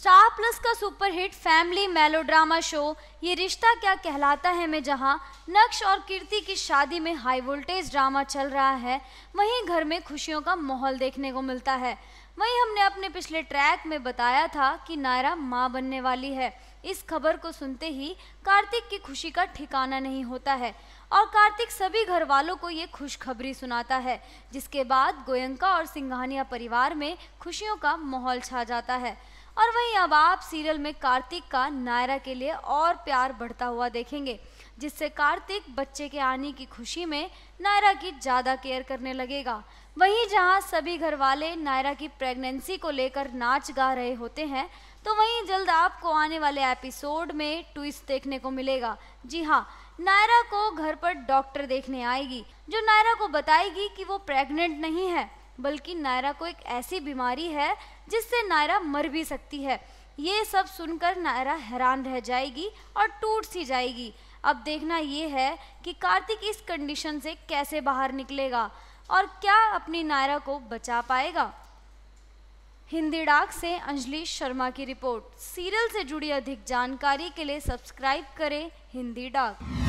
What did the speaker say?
star Plus का superhit family melodrama show Yeh Rishta क्या कहलाता है में जहां नक्श और कीर्ति की शादी में हाई वोल्टेज ड्रामा चल रहा है वहीं घर में खुशियों का माहौल देखने को मिलता है वहीं हमने अपने पिछले ट्रैक में बताया था कि नायरा माँ बनने वाली है इस खबर को सुनते ही कार्तिक की खुशी का ठिकाना नहीं होता है और कार्तिक सभी घर वालों को ये खुशखबरी सुनाता है जिसके बाद गोयंका और सिंघानिया परिवार में खुशियों का माहौल छा जाता है और वहीं अब आप सीरियल में कार्तिक का नायरा के लिए और प्यार बढ़ता हुआ देखेंगे जिससे कार्तिक बच्चे के आने की खुशी में नायरा की ज़्यादा केयर करने लगेगा वहीं जहां सभी घर वाले नायरा की प्रेगनेंसी को लेकर नाच गा रहे होते हैं तो वहीं जल्द आपको आने वाले एपिसोड में ट्विस्ट देखने को मिलेगा जी हाँ नायरा को घर पर डॉक्टर देखने आएगी जो नायरा को बताएगी कि वो प्रेग्नेंट नहीं है बल्कि नायरा को एक ऐसी बीमारी है जिससे नायरा मर भी सकती है ये सब सुनकर नायरा हैरान रह जाएगी और टूट सी जाएगी अब देखना ये है कि कार्तिक इस कंडीशन से कैसे बाहर निकलेगा और क्या अपनी नायरा को बचा पाएगा हिंदी डाक से अंजलि शर्मा की रिपोर्ट सीरियल से जुड़ी अधिक जानकारी के लिए सब्सक्राइब करें हिंदी डाक